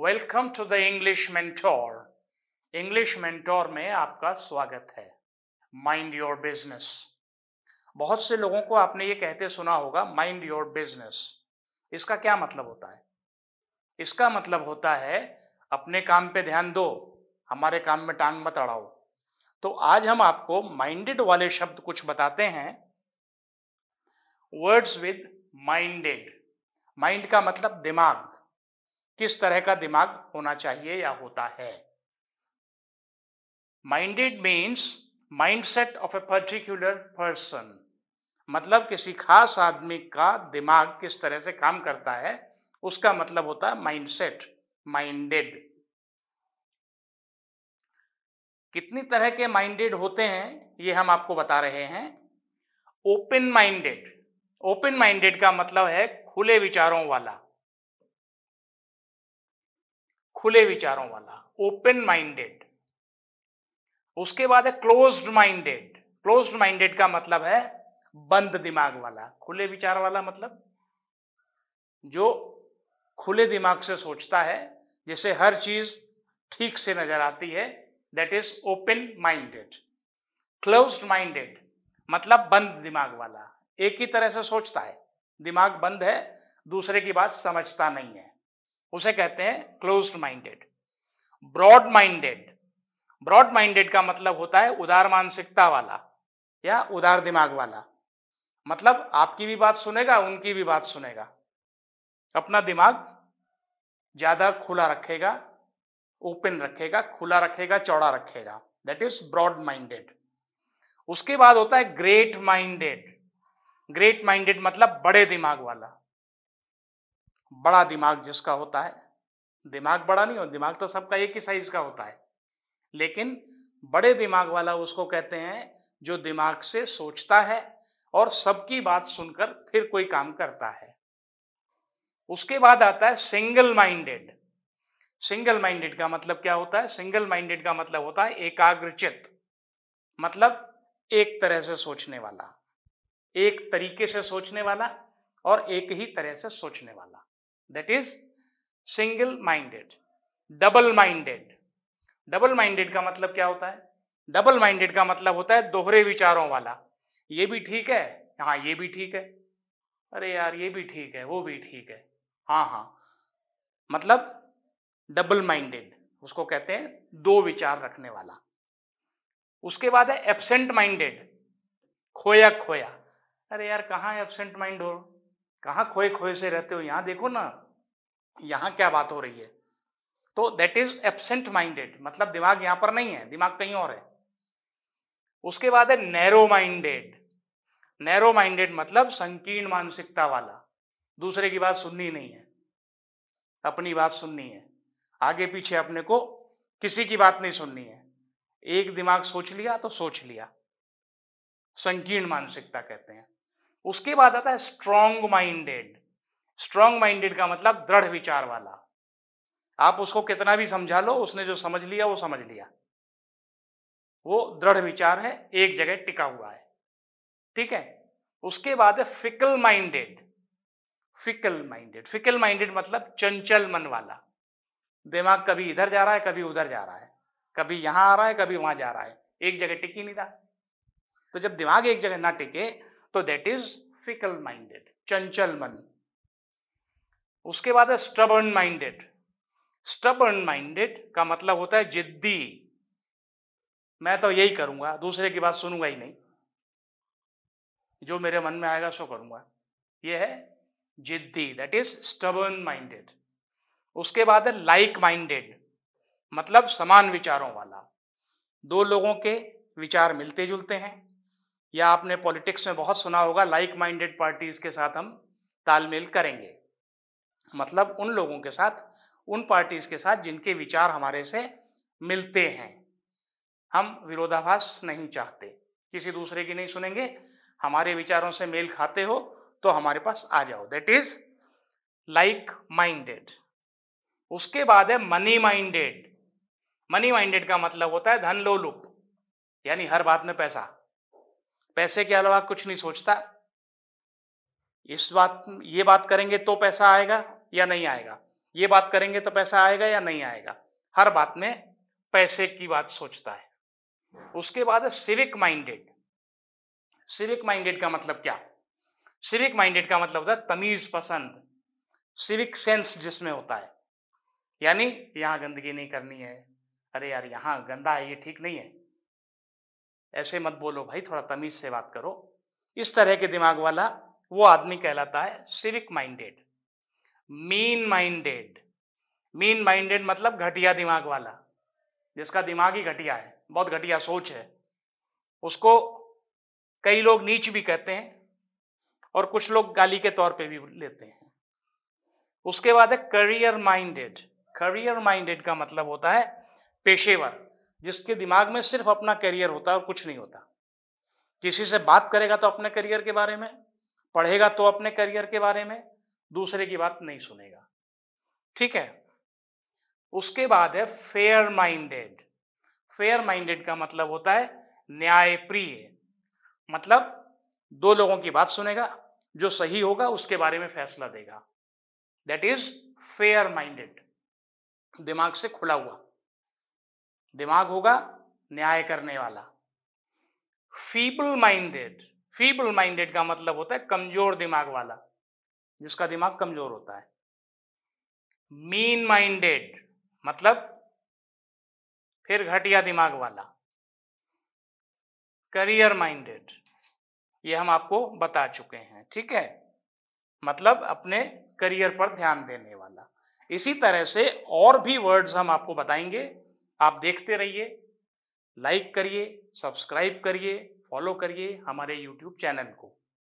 welcome to the English mentor English mentor में आपका स्वागत है माइंड योर बिजनेस बहुत से लोगों को आपने ये कहते सुना होगा माइंड योर बिजनेस इसका क्या मतलब होता है इसका मतलब होता है अपने काम पे ध्यान दो हमारे काम में टांग मत अड़ाओ तो आज हम आपको माइंडेड वाले शब्द कुछ बताते हैं वर्ड्स विद माइंडेड माइंड का मतलब दिमाग किस तरह का दिमाग होना चाहिए या होता है minded means mindset of a particular person मतलब किसी खास आदमी का दिमाग किस तरह से काम करता है उसका मतलब होता है माइंडसेट माइंडेड कितनी तरह के माइंडेड होते हैं ये हम आपको बता रहे हैं ओपन माइंडेड ओपन माइंडेड का मतलब है खुले विचारों वाला खुले विचारों वाला ओपन माइंडेड उसके बाद है क्लोज्ड माइंडेड क्लोज्ड माइंडेड का मतलब है बंद दिमाग वाला खुले विचार वाला मतलब जो खुले दिमाग से सोचता है जैसे हर चीज ठीक से नजर आती है that is open minded close minded मतलब बंद दिमाग वाला एक ही तरह से सोचता है दिमाग बंद है दूसरे की बात समझता नहीं है उसे कहते हैं close minded broad minded broad minded का मतलब होता है उदार मानसिकता वाला या उदार दिमाग वाला मतलब आपकी भी बात सुनेगा उनकी भी बात सुनेगा अपना दिमाग ज्यादा खुला रखेगा ओपन रखेगा खुला रखेगा चौड़ा रखेगा दैट इज ब्रॉड माइंडेड उसके बाद होता है ग्रेट माइंडेड ग्रेट माइंडेड मतलब बड़े दिमाग वाला बड़ा दिमाग जिसका होता है दिमाग बड़ा नहीं हो दिमाग तो सबका एक ही साइज का होता है लेकिन बड़े दिमाग वाला उसको कहते हैं जो दिमाग से सोचता है और सबकी बात सुनकर फिर कोई काम करता है उसके बाद आता है सिंगल माइंडेड सिंगल माइंडेड का मतलब क्या होता है सिंगल माइंडेड का मतलब होता है एकाग्रचित मतलब एक तरह से सोचने वाला एक तरीके से सोचने वाला और एक ही तरह से सोचने वाला that is single minded double minded double minded का मतलब क्या होता है डबल माइंडेड का मतलब होता है दोहरे विचारों वाला ये भी ठीक है हाँ ये भी ठीक है अरे यार ये भी ठीक है वो भी ठीक है हाँ हाँ मतलब डबल माइंडेड उसको कहते हैं दो विचार रखने वाला उसके बाद है एबसेंट माइंडेड खोया खोया अरे यार कहाँ एबसेंट माइंड हो कहाँ खोए खोए से रहते हो यहाँ देखो ना यहाँ क्या बात हो रही है तो दैट इज एबसेंट माइंडेड मतलब दिमाग यहां पर नहीं है दिमाग कहीं और है उसके बाद है नैरो माइंडेड नैरो माइंडेड मतलब संकीर्ण मानसिकता वाला दूसरे की बात सुननी नहीं है अपनी बात सुननी है आगे पीछे अपने को किसी की बात नहीं सुननी है एक दिमाग सोच लिया तो सोच लिया संकीर्ण मानसिकता कहते हैं उसके बाद आता है स्ट्रांग माइंडेड स्ट्रांग माइंडेड का मतलब दृढ़ विचार वाला आप उसको कितना भी समझा लो उसने जो समझ लिया वो समझ लिया वो दृढ़ विचार है एक जगह टिका हुआ है ठीक है उसके बाद है fickle minded fickle minded fickle minded मतलब चंचल मन वाला दिमाग कभी इधर जा रहा है कभी उधर जा रहा है कभी यहां आ रहा है कभी वहां जा रहा है एक जगह टिकी नहीं था तो जब दिमाग एक जगह ना टिके तो दैट इज फिकल माइंडेड चंचल मन उसके बाद है स्टबर्न माइंडेड स्टबर्न माइंडेड का मतलब होता है जिद्दी मैं तो यही करूंगा दूसरे की बात सुनूंगा ही नहीं जो मेरे मन में आएगा सो करूंगा यह है जिद्दी दैट इज स्टबर्न माइंडेड उसके बाद है लाइक माइंडेड मतलब समान विचारों वाला दो लोगों के विचार मिलते जुलते हैं या आपने पॉलिटिक्स में बहुत सुना होगा लाइक माइंडेड पार्टीज के साथ हम तालमेल करेंगे मतलब उन लोगों के साथ उन पार्टीज के साथ जिनके विचार हमारे से मिलते हैं हम विरोधाभास नहीं चाहते किसी दूसरे की नहीं सुनेंगे हमारे विचारों से मेल खाते हो तो हमारे पास आ जाओ दैट इज लाइक माइंडेड उसके बाद है मनी माइंडेड मनी माइंडेड का मतलब होता है धन लो लुप यानी हर बात में पैसा पैसे के अलावा कुछ नहीं सोचता इस बात ये बात करेंगे तो पैसा आएगा या नहीं आएगा ये बात करेंगे तो पैसा आएगा या नहीं आएगा हर बात में पैसे की बात सोचता है उसके बाद है सिविक माइंडेड सिविक माइंडेड का मतलब क्या सिविक माइंडेड का मतलब होता है तमीज पसंद सिविक सेंस जिसमें होता है यानी यहां गंदगी नहीं करनी है अरे यार यहां गंदा है ये ठीक नहीं है ऐसे मत बोलो भाई थोड़ा तमीज से बात करो इस तरह के दिमाग वाला वो आदमी कहलाता है civic minded mean minded mean minded मतलब घटिया दिमाग वाला जिसका दिमाग ही घटिया है बहुत घटिया सोच है उसको कई लोग नीच भी कहते हैं और कुछ लोग गाली के तौर पे भी लेते हैं उसके बाद है करियर माइंडेड करियर माइंडेड का मतलब होता है पेशेवर जिसके दिमाग में सिर्फ अपना करियर होता है और कुछ नहीं होता किसी से बात करेगा तो अपने करियर के बारे में पढ़ेगा तो अपने करियर के बारे में दूसरे की बात नहीं सुनेगा ठीक है उसके बाद है फेयर माइंडेड फेयर माइंडेड का मतलब होता है न्यायप्रिय मतलब दो लोगों की बात सुनेगा जो सही होगा उसके बारे में फैसला देगा दैट इज फेयर माइंडेड दिमाग से खुला हुआ दिमाग होगा न्याय करने वाला फीबल माइंडेड फीबल माइंडेड का मतलब होता है कमजोर दिमाग वाला जिसका दिमाग कमजोर होता है मीन माइंडेड मतलब फिर घटिया दिमाग वाला करियर माइंडेड ये हम आपको बता चुके हैं ठीक है मतलब अपने करियर पर ध्यान देने वाला इसी तरह से और भी वर्ड्स हम आपको बताएंगे आप देखते रहिए लाइक करिए सब्सक्राइब करिए फॉलो करिए हमारे यूट्यूब चैनल को